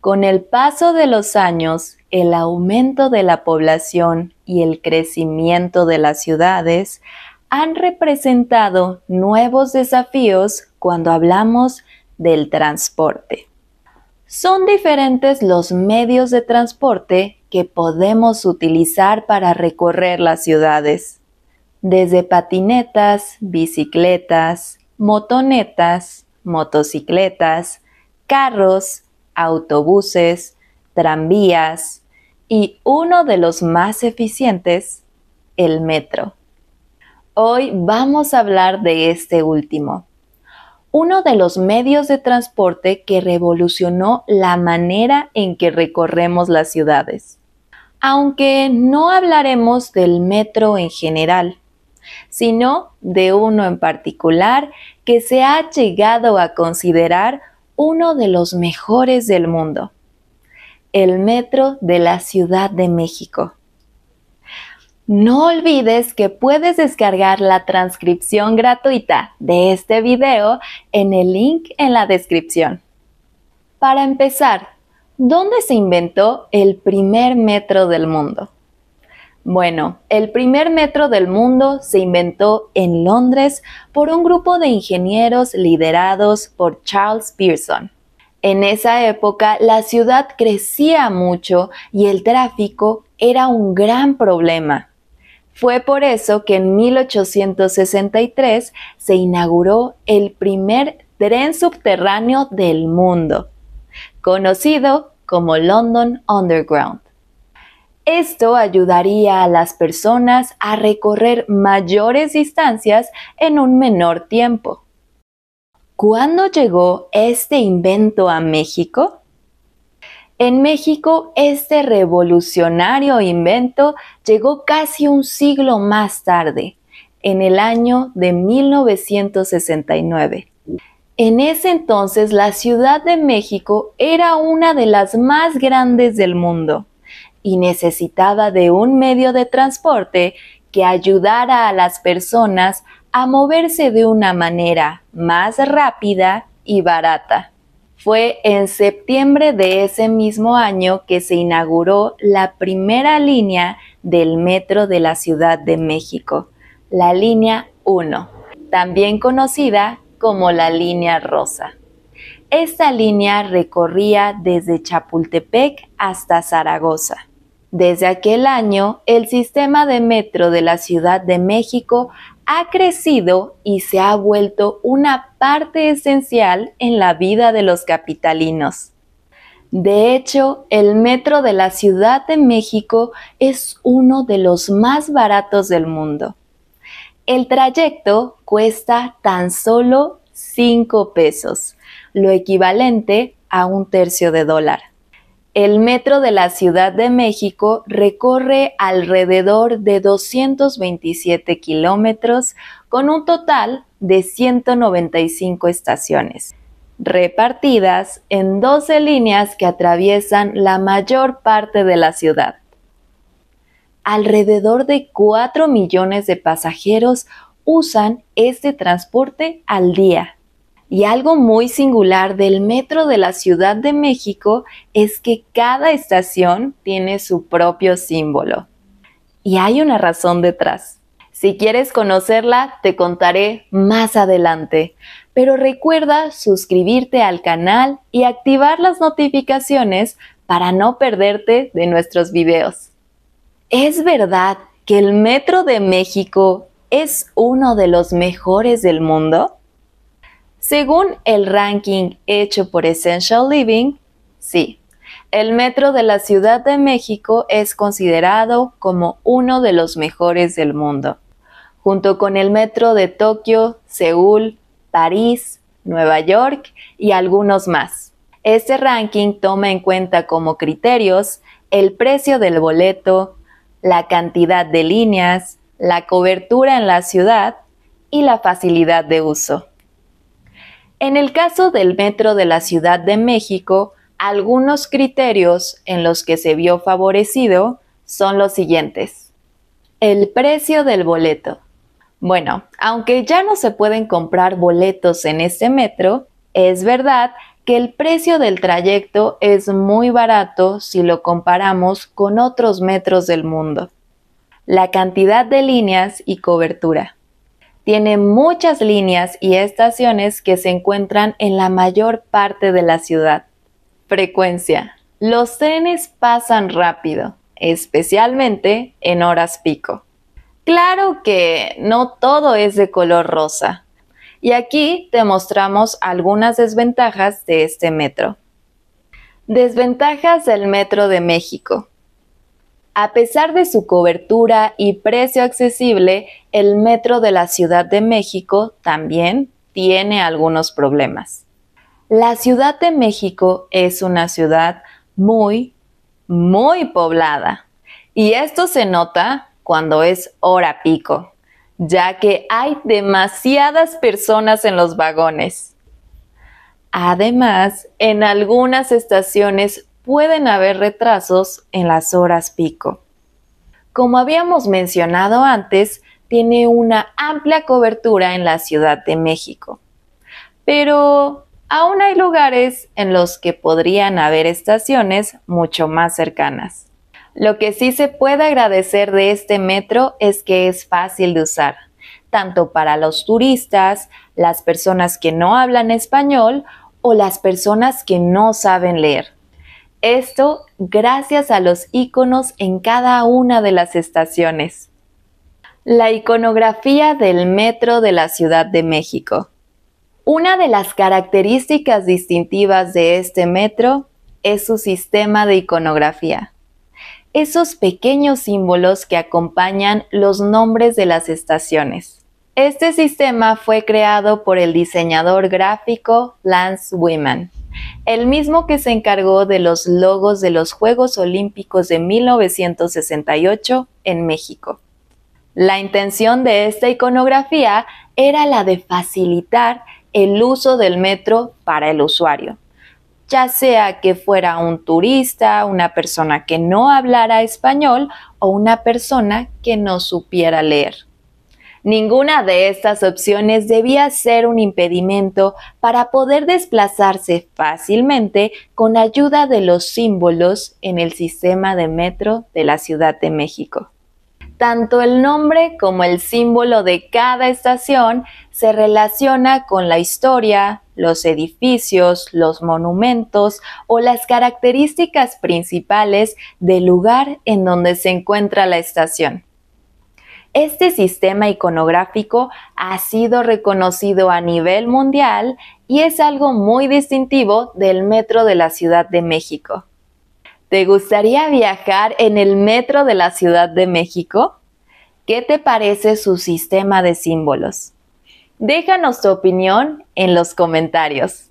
Con el paso de los años, el aumento de la población y el crecimiento de las ciudades han representado nuevos desafíos cuando hablamos del transporte. Son diferentes los medios de transporte que podemos utilizar para recorrer las ciudades, desde patinetas, bicicletas, motonetas, motocicletas, carros, autobuses, tranvías y uno de los más eficientes, el metro. Hoy vamos a hablar de este último, uno de los medios de transporte que revolucionó la manera en que recorremos las ciudades. Aunque no hablaremos del metro en general, sino de uno en particular que se ha llegado a considerar uno de los mejores del mundo, el metro de la Ciudad de México. No olvides que puedes descargar la transcripción gratuita de este video en el link en la descripción. Para empezar, ¿dónde se inventó el primer metro del mundo? Bueno, el primer metro del mundo se inventó en Londres por un grupo de ingenieros liderados por Charles Pearson. En esa época la ciudad crecía mucho y el tráfico era un gran problema. Fue por eso que en 1863 se inauguró el primer tren subterráneo del mundo, conocido como London Underground. Esto ayudaría a las personas a recorrer mayores distancias en un menor tiempo. ¿Cuándo llegó este invento a México? En México, este revolucionario invento llegó casi un siglo más tarde, en el año de 1969. En ese entonces, la Ciudad de México era una de las más grandes del mundo y necesitaba de un medio de transporte que ayudara a las personas a moverse de una manera más rápida y barata. Fue en septiembre de ese mismo año que se inauguró la primera línea del metro de la Ciudad de México, la línea 1, también conocida como la línea rosa. Esta línea recorría desde Chapultepec hasta Zaragoza desde aquel año, el sistema de metro de la Ciudad de México ha crecido y se ha vuelto una parte esencial en la vida de los capitalinos. De hecho, el metro de la Ciudad de México es uno de los más baratos del mundo. El trayecto cuesta tan solo 5 pesos, lo equivalente a un tercio de dólar. El metro de la Ciudad de México recorre alrededor de 227 kilómetros con un total de 195 estaciones, repartidas en 12 líneas que atraviesan la mayor parte de la ciudad. Alrededor de 4 millones de pasajeros usan este transporte al día. Y algo muy singular del metro de la Ciudad de México es que cada estación tiene su propio símbolo. Y hay una razón detrás. Si quieres conocerla, te contaré más adelante. Pero recuerda suscribirte al canal y activar las notificaciones para no perderte de nuestros videos. Es verdad que el Metro de México es uno de los mejores del mundo? Según el ranking hecho por Essential Living, sí, el metro de la Ciudad de México es considerado como uno de los mejores del mundo, junto con el metro de Tokio, Seúl, París, Nueva York y algunos más. Este ranking toma en cuenta como criterios el precio del boleto, la cantidad de líneas, la cobertura en la ciudad y la facilidad de uso. En el caso del Metro de la Ciudad de México, algunos criterios en los que se vio favorecido son los siguientes. El precio del boleto. Bueno, aunque ya no se pueden comprar boletos en este metro, es verdad que el precio del trayecto es muy barato si lo comparamos con otros metros del mundo. La cantidad de líneas y cobertura tiene muchas líneas y estaciones que se encuentran en la mayor parte de la ciudad. Frecuencia. Los trenes pasan rápido, especialmente en horas pico. Claro que no todo es de color rosa. Y aquí te mostramos algunas desventajas de este metro. Desventajas del Metro de México. A pesar de su cobertura y precio accesible, el metro de la Ciudad de México también tiene algunos problemas. La Ciudad de México es una ciudad muy, muy poblada. Y esto se nota cuando es hora pico, ya que hay demasiadas personas en los vagones. Además, en algunas estaciones pueden haber retrasos en las horas pico. Como habíamos mencionado antes, tiene una amplia cobertura en la Ciudad de México. Pero aún hay lugares en los que podrían haber estaciones mucho más cercanas. Lo que sí se puede agradecer de este metro es que es fácil de usar, tanto para los turistas, las personas que no hablan español o las personas que no saben leer. Esto gracias a los iconos en cada una de las estaciones. La iconografía del metro de la Ciudad de México. Una de las características distintivas de este metro es su sistema de iconografía. Esos pequeños símbolos que acompañan los nombres de las estaciones. Este sistema fue creado por el diseñador gráfico Lance Wiman el mismo que se encargó de los logos de los Juegos Olímpicos de 1968 en México. La intención de esta iconografía era la de facilitar el uso del metro para el usuario, ya sea que fuera un turista, una persona que no hablara español o una persona que no supiera leer. Ninguna de estas opciones debía ser un impedimento para poder desplazarse fácilmente con ayuda de los símbolos en el sistema de metro de la Ciudad de México. Tanto el nombre como el símbolo de cada estación se relaciona con la historia, los edificios, los monumentos o las características principales del lugar en donde se encuentra la estación. Este sistema iconográfico ha sido reconocido a nivel mundial y es algo muy distintivo del metro de la Ciudad de México. ¿Te gustaría viajar en el metro de la Ciudad de México? ¿Qué te parece su sistema de símbolos? Déjanos tu opinión en los comentarios.